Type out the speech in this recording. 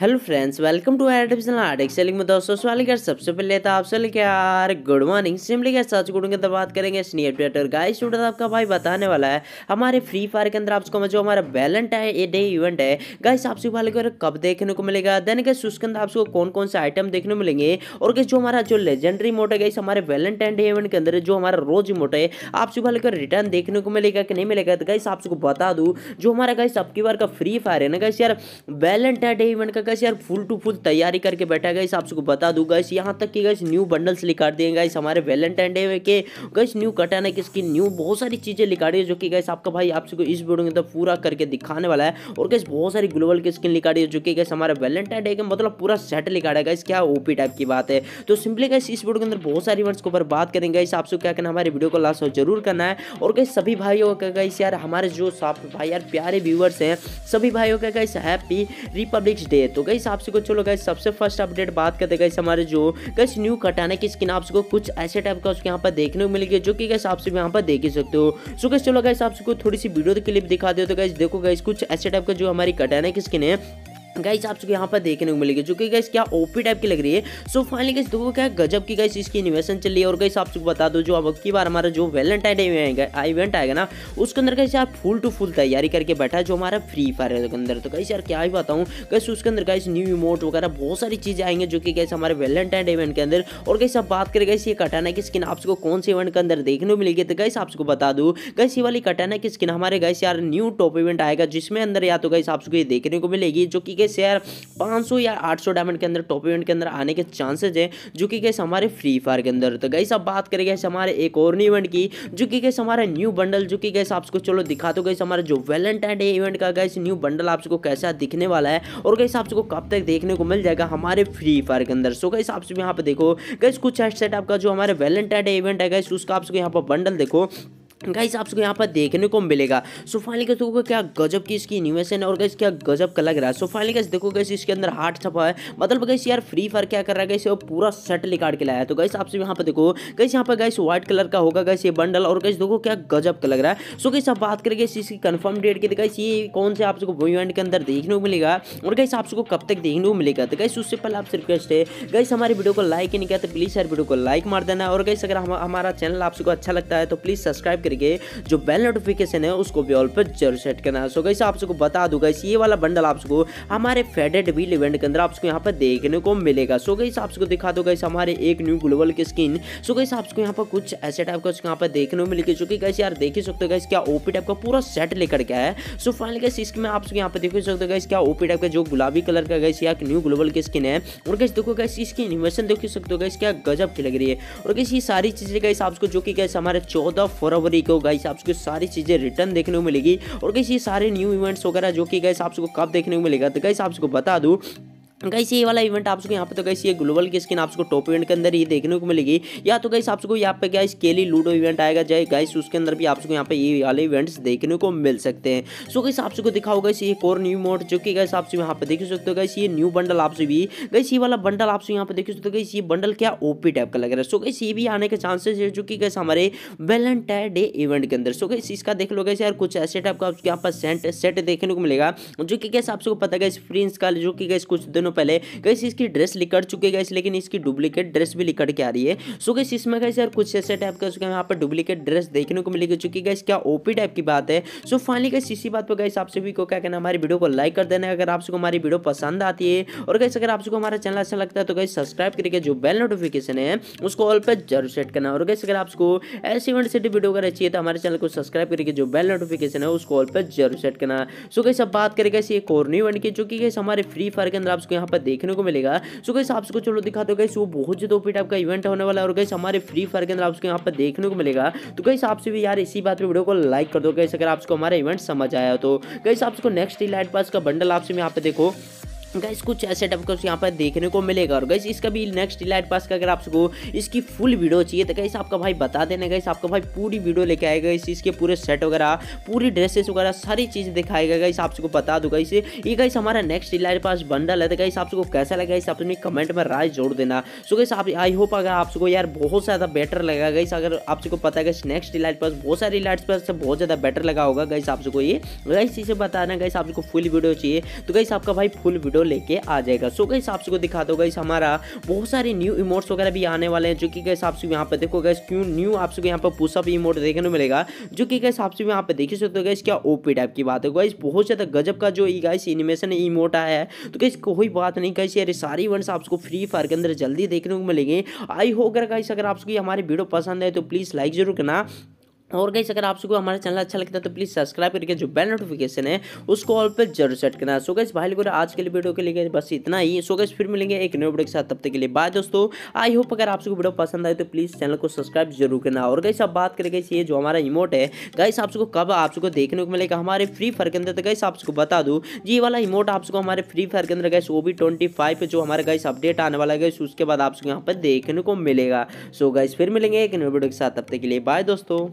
hello friends welcome to additional art excelling में दोस्तों सवाल कर सबसे पहले तो आपसे के यार गुड मॉर्निंग सिंपली के साथ गुड़ूंगे तो बात करेंगे स्नेप ट्विटर गाइस स्टूडेंट आपका भाई बताने वाला है हमारे फ्री फायर के अंदर आपको जो हमारा वैलेंटाइन डे इवेंट है गाइस आपसे वाले को कब देखने को मिलेगा देन गए उसके अंदर आपको कौन कौन से आइटम देखने को मिलेंगे और गैस जो हमारा जो लेजेंडरी मोट है गाइस हमारे वैलेंटाइन डे इवेंट के अंदर जो हमारा रोज मोट है आपसे वाले को रिटर्न देखने को मिलेगा कि नहीं मिलेगा तो गाइस आपको बता दूँ जो हमारा गाइस आपकी बार का फ्री फायर है ना गाइस यार वैलेंटाइन डे इवेंट का गैस यार फुल टू फुल तैयारी करके बैठा गैस आपको बता दूँ गैस यहाँ तक कि गैस न्यू बंडल्स निकाल दिए गैस हमारे वैलेंटाइन डे के गैस न्यू कटाना की इसकी न्यू बहुत सारी चीज़ें रही है जो कि गैस आपका भाई आपको इस वीडियो के अंदर पूरा करके दिखाने वाला है और गैस बहुत सारी ग्लोबल की स्किन निकाली है जो कि गैस हमारे वैलेंटाइन डे के मतलब पूरा सेट निकाला गैस क्या ओपी टाइप की बात है तो सिंपली गैस इस वीडियो के अंदर बहुत सारी वर्ड्स के ऊपर बात करेंगे इस आपसे क्या करना हमारे वीडियो को लास्ट जरूर करना है और गैस सभी भाइयों का गैस यार हमारे जो साफ भाई यार प्यारे व्यूवर्स हैं सभी भाइयों का गैस हैप्पी रिपब्लिक डे तो गई आपसे को चलो गई सबसे फर्स्ट अपडेट बात करते गई हमारे जो गैस न्यू कटाना की स्किन आपको कुछ ऐसे टाइप का उसके यहाँ पर देखने को मिलेगी जो कि गैस आप सब यहाँ पर देख ही सकते हो सो गैस चलो गैस आपको थोड़ी सी वीडियो क्लिप दिखा दे तो गैस देखो गैस कुछ ऐसे टाइप का जो हमारी कटाना की स्किन है गाइस आप सबको यहाँ पर देखने को मिलेगी जो कि गाइस क्या ओपी टाइप की लग रही है सो फाइनली गाइस देखो क्या गजब की गाइस इसकी इन्वेस्टमेंट चल रही है और गाइस आप सबको बता दो जो अब की बार हमारा जो वैलेंटाइन डे आएगा इवेंट आएगा ना उसके अंदर कैसे आप फुल टू फुल तैयारी करके बैठा है जो हमारा फ्री फायर है अंदर तो कैसे यार क्या ही बताऊँ गाइस उसके अंदर गाइस न्यू इमोट वगैरह बहुत सारी चीज़ें आएंगे जो कि गाइस हमारे वैलेंटाइन इवेंट के अंदर और कैसे आप बात करें गाइस ये कटाना की स्किन आप सबको कौन से इवेंट के अंदर देखने को मिलेगी तो गाइस आप सबको बता दू गाइस ये वाली कटाना की स्किन हमारे गाइस यार न्यू टॉप इवेंट आएगा जिसमें अंदर या तो गाइस आप सबको ये देखने को मिलेगी जो कि गैस यार 500 या 800 डायमंड के अंदर टॉप इवेंट के अंदर आने के चांसेज है जो कि कैसे हमारे फ्री फायर के अंदर तो गई अब बात करें गैस हमारे एक और इवेंट की जो कि कैसे हमारा न्यू बंडल जो कि कैसे आपको चलो दिखा दो गैस हमारा जो वैलेंटाइन डे इवेंट का गैस न्यू बंडल आपको कैसा दिखने वाला है और कैसे आपको कब तक देखने को मिल जाएगा हमारे फ्री फायर के अंदर सो कैसे आपसे यहाँ पर देखो गैस कुछ हेडसेट आपका जो हमारे वैलेंटाइन डे इवेंट है गैस उसका आपको यहाँ पर बंडल देखो गाइस आप सबको यहाँ पर देखने को मिलेगा सो फाइनली देखोगे क्या गजब की इसकी इनोवेशन है और गाइस क्या गजब का लग रहा है सो फाइनली देखो गैस इसके अंदर हार्ट छपा है मतलब गैस यार फ्री फायर क्या कर रहा है गैस पूरा सेट निकाल के लाया है तो गैस आप सब यहाँ पर देखो गैस यहाँ पर गैस व्हाइट कलर का होगा गैस ये बंडल और गैस देखो क्या गजब का लग रहा है सो गैस आप बात करेंगे इसकी कन्फर्म डेट की गैस तो, ये कौन से आप सबको वीवेंट के अंदर देखने को मिलेगा और गैस आप सबको कब तक देखने को मिलेगा तो गैस उससे पहले आपसे रिक्वेस्ट है गैस हमारी वीडियो को लाइक नहीं किया तो प्लीज़ यार वीडियो को लाइक मार देना और गैस अगर हमारा चैनल आप सबको अच्छा लगता है तो प्लीज़ सब्सक्राइब करके जो बेल नोटिफिकेशन है उसको भी ऑल पर जरूर सेट करना है सो गई आप सबको बता दूंगा ये वाला बंडल आप सबको हमारे फेडेड व्हील इवेंट के अंदर आप सबको यहाँ पर देखने को मिलेगा सो गई आप सबको दिखा दो गई हमारे एक न्यू ग्लोबल की स्किन सो गई आप सबको यहाँ पर कुछ ऐसे टाइप का यहाँ पर देखने को मिलेगी चूंकि कैसे यार देख ही सकते हो गई क्या ओपी टाइप का पूरा सेट लेकर क्या है सो फाइनल गई इसमें आप यहाँ पर देख ही सकते हो गई क्या ओपी टाइप का जो गुलाबी कलर का गई या न्यू ग्लोबल की स्किन है और कैसे देखो गई इसकी इन्वेशन देख ही सकते हो गई क्या गजब की लग रही है और कैसे ये सारी चीज़ें गई आपको जो कि गई हमारे चौदह फरवरी वीक हो गाइस आपको सारी चीज़ें रिटर्न देखने को मिलेगी और कैसे सारे न्यू इवेंट्स वगैरह जो कि गाइस आपको कब देखने को मिलेगा तो गाइस आपको बता दूं गैस ये वाला इवेंट आप सबको यहाँ पे तो गैस ये ग्लोबल की स्किन आप सबको टॉप इवेंट के अंदर ये देखने को मिलेगी या तो गैस आप सबको यहाँ पे क्या स्केली लूडो इवेंट आएगा जाए गैस उसके अंदर भी आप सबको यहाँ पे ये वाले इवेंट्स देखने को मिल सकते हैं सो गैस आप सबको दिखाओ गैस एक और न्यू मोड जो कि गैस आप सब यहाँ पे देख सकते हो गैस ये न्यू बंडल आप भी गैस ये वाला बंडल आप यहाँ पे देख सकते हो गैस ये बंडल क्या ओपी टाइप का लग रहा है सो गैस ये भी आने के चांसेस है जो कि गैस हमारे वैलेंटाइन डे इवेंट के अंदर सो गैस इसका देख लो गैस यार कुछ ऐसे टाइप का यहाँ पर सेट देखने को मिलेगा जो कि गैस आप सबको पता गैस फ्री का जो कि गैस कुछ दिनों दिनों पहले कैसे इसकी ड्रेस निकल चुके गए लेकिन इसकी डुप्लीकेट ड्रेस भी निकल के आ रही है सो कैसे इसमें कैसे यार कुछ ऐसे टाइप का यहाँ पर डुप्लीकेट ड्रेस देखने को मिली चुकी गैस क्या ओपी टाइप की बात है सो फाइनली कैसे इसी बात पर गैस आप सभी को क्या कहना हमारी वीडियो को लाइक कर देना अगर आप सबको हमारी वीडियो पसंद आती है और कैसे अगर आप सबको हमारा चैनल अच्छा लगता है तो कैसे सब्सक्राइब करके जो बेल नोटिफिकेशन है उसको ऑल पर जरूर सेट करना और कैसे अगर आपको ऐसी इवेंट से वीडियो अगर अच्छी है तो हमारे चैनल को सब्सक्राइब करके जो बेल नोटिफिकेशन है उसको ऑल पर जरूर सेट करना सो कैसे बात करेगा इसी एक और न्यू वन की जो कि हमारे फ्री फायर के अंदर आपको यहाँ पर देखने को मिलेगा सो गई आपको चलो दिखा दो गई वो बहुत ज़्यादा ओपी टाइप का इवेंट होने वाला है और गई हमारे फ्री फायर के अंदर आपको यहाँ पर देखने को मिलेगा तो गई आपसे भी यार इसी बात पर वीडियो को लाइक कर दो गई अगर आपको हमारा इवेंट समझ आया तो गई आपको नेक्स्ट ही लाइट पास का बंडल आपसे यहाँ पर देखो गैस कुछ ऐसे टाइप का यहाँ पर देखने को मिलेगा और गैस इसका भी नेक्स्ट इलाइट पास का अगर आपको इसकी फुल वीडियो चाहिए तो गैस आपका भाई बता देना गैस आपका भाई पूरी वीडियो लेके आएगा इस इसके पूरे सेट वगैरह पूरी ड्रेसेस वगैरह सारी चीज़ दिखाएगा गैस आपको बता दूंगा इसे ये गैस हमारा नेक्स्ट इलाइट पास बंडल है तो गैस आपको कैसा लगा इस अपने कमेंट में राय जोड़ देना सो गैस आप आई होप अगर आपको यार बहुत ज़्यादा बेटर लगा गैस अगर आपको पता है नेक्स्ट इलाइट पास बहुत सारे इलाइट पास से बहुत ज़्यादा बेटर लगा होगा गैस आपको ये गैस इसे बताना गैस आपको फुल वीडियो चाहिए तो गैस आपका भाई फुल वीडियो लेके आ जाएगा सो गई को दिखा दो गई हमारा बहुत सारे न्यू इमोट्स वगैरह भी आने वाले हैं जो कि गैस आपको यहाँ पे देखो गैस क्यों न्यू आपको यहाँ पर पुशअप इमोट देखने को मिलेगा जो कि गैस आपसे यहाँ पे देख सकते हो गैस क्या ओपी टाइप की बात है गाइस बहुत ज़्यादा गजब का जो गाइस एनिमेशन इमोट आया है तो गैस कोई बात नहीं गाइस यार सारी इवेंट्स आपको फ्री फायर के अंदर जल्दी देखने को मिलेंगे आई होकर गाइस अगर आपको हमारी वीडियो पसंद है तो प्लीज़ लाइक जरूर करना और गई अगर आप सबको हमारा चैनल अच्छा लगता है तो प्लीज़ सब्सक्राइब करके जो बेल नोटिफिकेशन है उसको ऑल पर जरूर सेट करना सो गैस भाई लोगों आज के लिए वीडियो के लिए बस इतना ही सो गैस फिर मिलेंगे एक नए वीडियो के साथ तब तक के लिए बाय दोस्तों आई होप अगर आप सबको वीडियो पसंद आए तो प्लीज़ चैनल को सब्सक्राइब जरूर करना और गई अब बात करें गई ये जो हमारा इमोट है आप आपको कब आप सबको देखने को मिलेगा हमारे फ्री फायर के अंदर तो गैस सबको बता दूँ जी वाला इमोट आप सबको हमारे फ्री फायर के अंदर गैस वो भी ट्वेंटी फाइव जो हमारे गाइस अपडेट आने वाला है गैस उसके बाद आप सबको यहाँ पर देखने को मिलेगा सो गैस फिर मिलेंगे एक नए वीडियो के साथ तब तक के लिए बाय दोस्तों